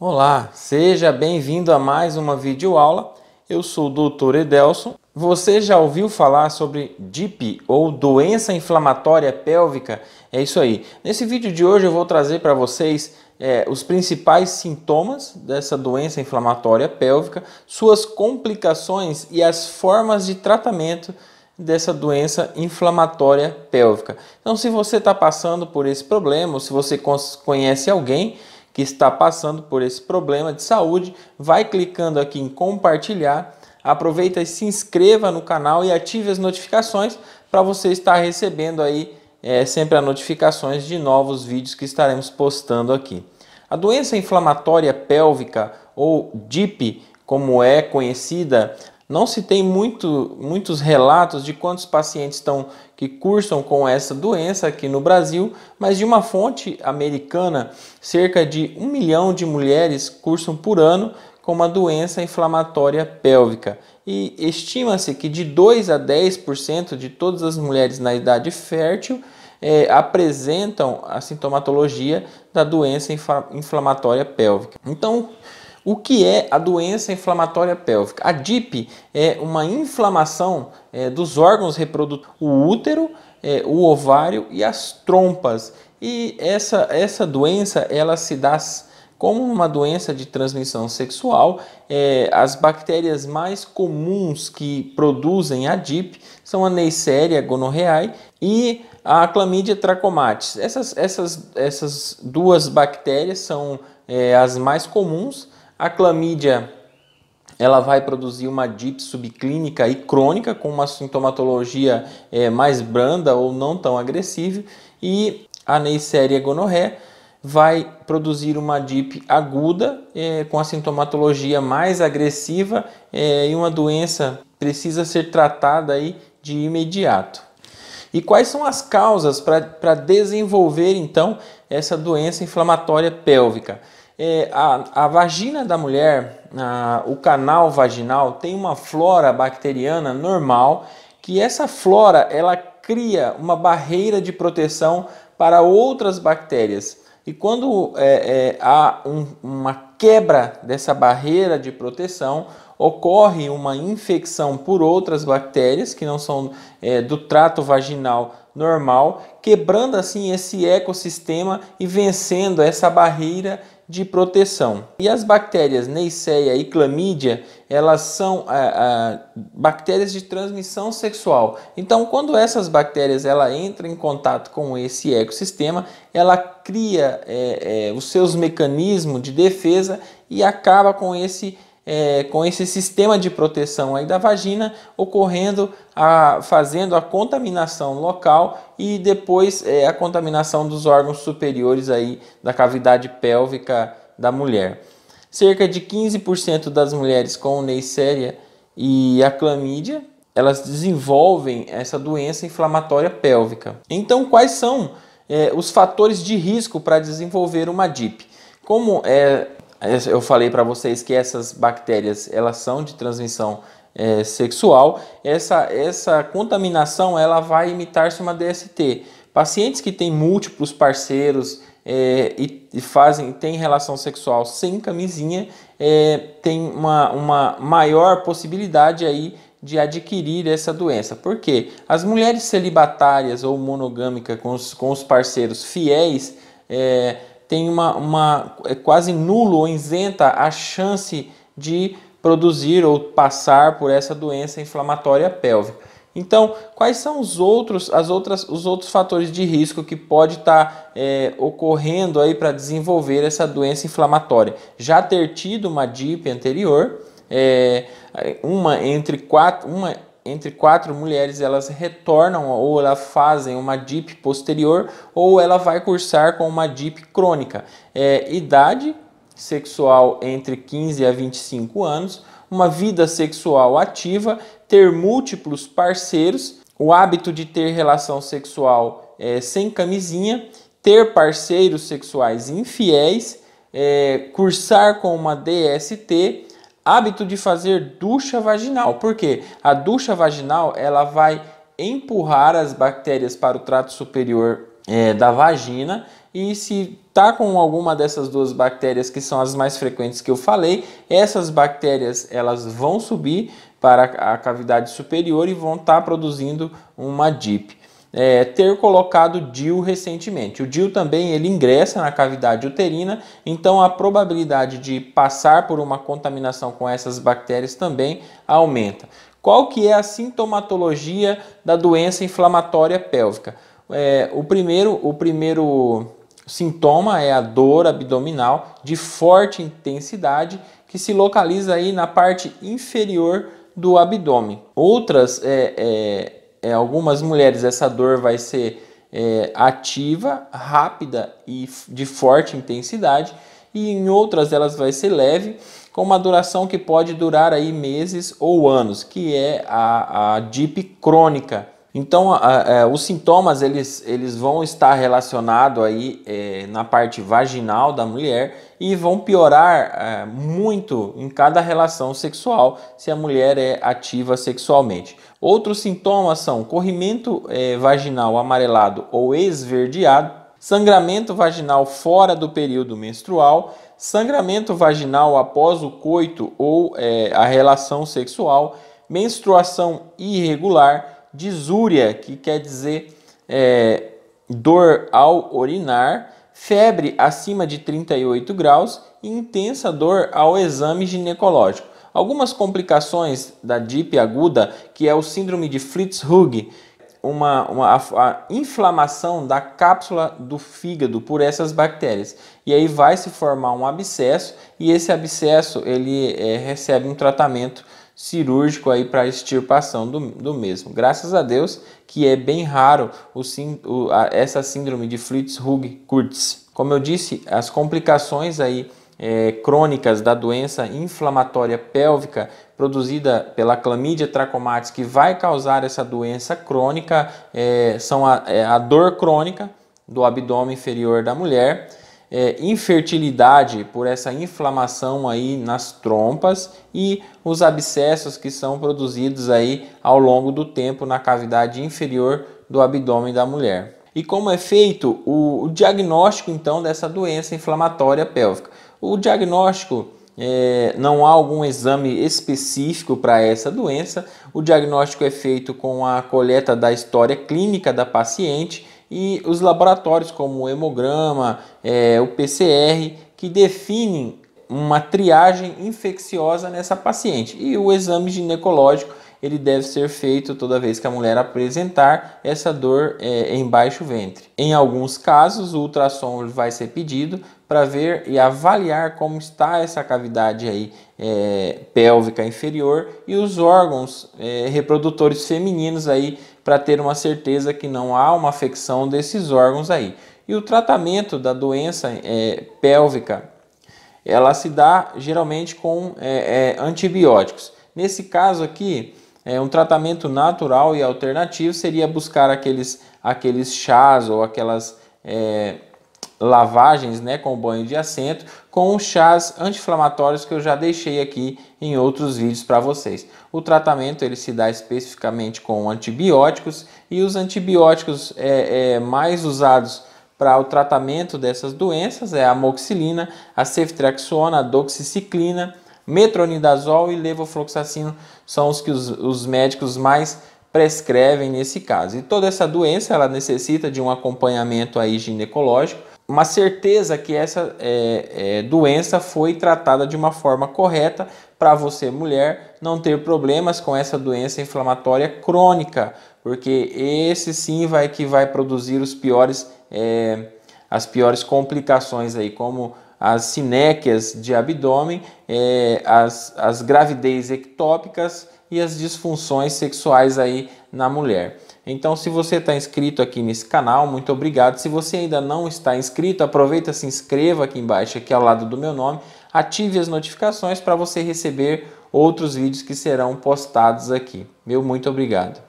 Olá, seja bem-vindo a mais uma videoaula. Eu sou o Dr. Edelson. Você já ouviu falar sobre DIP ou doença inflamatória pélvica? É isso aí. Nesse vídeo de hoje eu vou trazer para vocês é, os principais sintomas dessa doença inflamatória pélvica, suas complicações e as formas de tratamento dessa doença inflamatória pélvica. Então, se você está passando por esse problema, ou se você conhece alguém que está passando por esse problema de saúde, vai clicando aqui em compartilhar, aproveita e se inscreva no canal e ative as notificações para você estar recebendo aí é, sempre as notificações de novos vídeos que estaremos postando aqui. A doença inflamatória pélvica ou DIP, como é conhecida, não se tem muito, muitos relatos de quantos pacientes estão que cursam com essa doença aqui no Brasil, mas de uma fonte americana, cerca de um milhão de mulheres cursam por ano com uma doença inflamatória pélvica. E estima-se que de 2 a 10% de todas as mulheres na idade fértil é, apresentam a sintomatologia da doença inflamatória pélvica. Então, o que é a doença inflamatória pélvica? A DIP é uma inflamação é, dos órgãos reprodutivos, o útero, é, o ovário e as trompas. E essa, essa doença ela se dá como uma doença de transmissão sexual. É, as bactérias mais comuns que produzem a DIP são a Neisseria gonorreae e a Clamídia trachomatis. Essas, essas, essas duas bactérias são é, as mais comuns a clamídia ela vai produzir uma DIP subclínica e crônica com uma sintomatologia é, mais branda ou não tão agressiva e a Neisseria gonorré vai produzir uma DIP aguda é, com a sintomatologia mais agressiva é, e uma doença precisa ser tratada aí de imediato. E quais são as causas para desenvolver então essa doença inflamatória pélvica? é, a, a vagina da mulher, a, o canal vaginal, tem uma flora bacteriana normal que essa flora ela cria uma barreira de proteção para outras bactérias. E quando é, é, há um, uma quebra dessa barreira de proteção, ocorre uma infecção por outras bactérias que não são é, do trato vaginal normal, quebrando assim esse ecossistema e vencendo essa barreira de proteção. E as bactérias Neisseria e Clamídia, elas são a, bactérias de transmissão sexual. Então, quando essas bactérias ela entra em contato com esse ecossistema, ela cria é, é, os seus mecanismos de defesa e acaba com esse é, com esse sistema de proteção aí da vagina, ocorrendo a, fazendo a contaminação local e depois é, a contaminação dos órgãos superiores aí da cavidade pélvica da mulher. Cerca de 15% das mulheres com neisseria e a clamídia, elas desenvolvem essa doença inflamatória pélvica. Então, quais são é, os fatores de risco para desenvolver uma DIP? Como é, eu falei para vocês que essas bactérias elas são de transmissão é, sexual, essa, essa contaminação ela vai imitar-se uma DST. Pacientes que têm múltiplos parceiros é, e, e, fazem têm relação sexual sem camisinha é, tem uma, uma maior possibilidade aí de adquirir essa doença. porque As mulheres celibatárias ou monogâmicas com os, com os parceiros fiéis é, tem uma, uma é quase nulo ou isenta a chance de produzir ou passar por essa doença inflamatória pélvica. Então, quais são os outros, as outras, os outros fatores de risco que pode estar tá, é, ocorrendo aí para desenvolver essa doença inflamatória? Já ter tido uma DIP anterior, é, uma entre quatro, uma entre quatro mulheres elas retornam ou elas fazem uma DIP posterior ou ela vai cursar com uma DIP crônica. É, idade sexual entre 15 a 25 anos, uma vida sexual ativa, ter múltiplos parceiros, o hábito de ter relação sexual é, sem camisinha, ter parceiros sexuais infiéis, é, cursar com uma DST hábito de fazer ducha vaginal, porque a ducha vaginal ela vai empurrar as bactérias para o trato superior é, da vagina e se tá com alguma dessas duas bactérias que são as mais frequentes que eu falei, essas bactérias elas vão subir para a cavidade superior e vão estar tá produzindo uma DIP é, ter colocado DIU recentemente. O DIU também ele ingressa na cavidade uterina, então a probabilidade de passar por uma contaminação com essas bactérias também aumenta. Qual que é a sintomatologia da doença inflamatória pélvica? É, o primeiro, o primeiro sintoma é a dor abdominal de forte intensidade que se localiza aí na parte inferior do abdômen. Outras é, é é, algumas mulheres essa dor vai ser é, ativa, rápida e de forte intensidade, e em outras elas vai ser leve, com uma duração que pode durar aí meses ou anos, que é a, a DIP crônica. Então, a, a, é, os sintomas eles, eles vão estar relacionados aí é, na parte vaginal da mulher e vão piorar é, muito em cada relação sexual se a mulher é ativa sexualmente. Outros sintomas são corrimento é, vaginal amarelado ou esverdeado, sangramento vaginal fora do período menstrual, sangramento vaginal após o coito ou é, a relação sexual, menstruação irregular, disúria, que quer dizer é, dor ao urinar, febre acima de 38 graus e intensa dor ao exame ginecológico. Algumas complicações da DIP aguda, que é o síndrome de Flitzhugh, uma, uma a, a inflamação da cápsula do fígado por essas bactérias. E aí vai se formar um abscesso e esse abscesso ele é, recebe um tratamento cirúrgico aí para extirpação do, do mesmo. Graças a Deus que é bem raro o, o, a, essa síndrome de hug kurtz Como eu disse, as complicações aí é, crônicas da doença inflamatória pélvica produzida pela clamídia trachomatis que vai causar essa doença crônica é, são a, é, a, dor crônica do abdômen inferior da mulher, é, infertilidade por essa inflamação aí nas trompas e os abscessos que são produzidos aí ao longo do tempo na cavidade inferior do abdômen da mulher. E como é feito o, o diagnóstico então dessa doença inflamatória pélvica? O diagnóstico é, não há algum exame específico para essa doença. O diagnóstico é feito com a coleta da história clínica da paciente e os laboratórios como o hemograma, é, o PCR, que definem uma triagem infecciosa nessa paciente. E o exame ginecológico ele deve ser feito toda vez que a mulher apresentar essa dor é, em baixo ventre. Em alguns casos, o ultrassom vai ser pedido para ver e avaliar como está essa cavidade aí, é, pélvica inferior e os órgãos é, reprodutores femininos aí para ter uma certeza que não há uma afecção desses órgãos aí. E o tratamento da doença é, pélvica, ela se dá geralmente com é, é, antibióticos. Nesse caso aqui, é, um tratamento natural e alternativo seria buscar aqueles, aqueles chás ou aquelas é, lavagens né, com banho de assento, com os chás anti-inflamatórios que eu já deixei aqui em outros vídeos para vocês. O tratamento ele se dá especificamente com antibióticos e os antibióticos é, é mais usados para o tratamento dessas doenças é a amoxicilina, a ceftriaxona, a doxiciclina, metronidazol e levofloxacino são os que os, os médicos mais prescrevem nesse caso. E toda essa doença ela necessita de um acompanhamento aí ginecológico uma certeza que essa é, é, doença foi tratada de uma forma correta para você, mulher, não ter problemas com essa doença inflamatória crônica, porque esse sim vai que vai produzir os piores, é, as piores complicações aí, como as sinéquias de abdômen, é, as, as gravidez ectópicas e as disfunções sexuais aí na mulher. Então, se você está inscrito aqui nesse canal, muito obrigado. Se você ainda não está inscrito, aproveita, se inscreva aqui embaixo, aqui ao lado do meu nome, ative as notificações para você receber outros vídeos que serão postados aqui. Meu muito obrigado.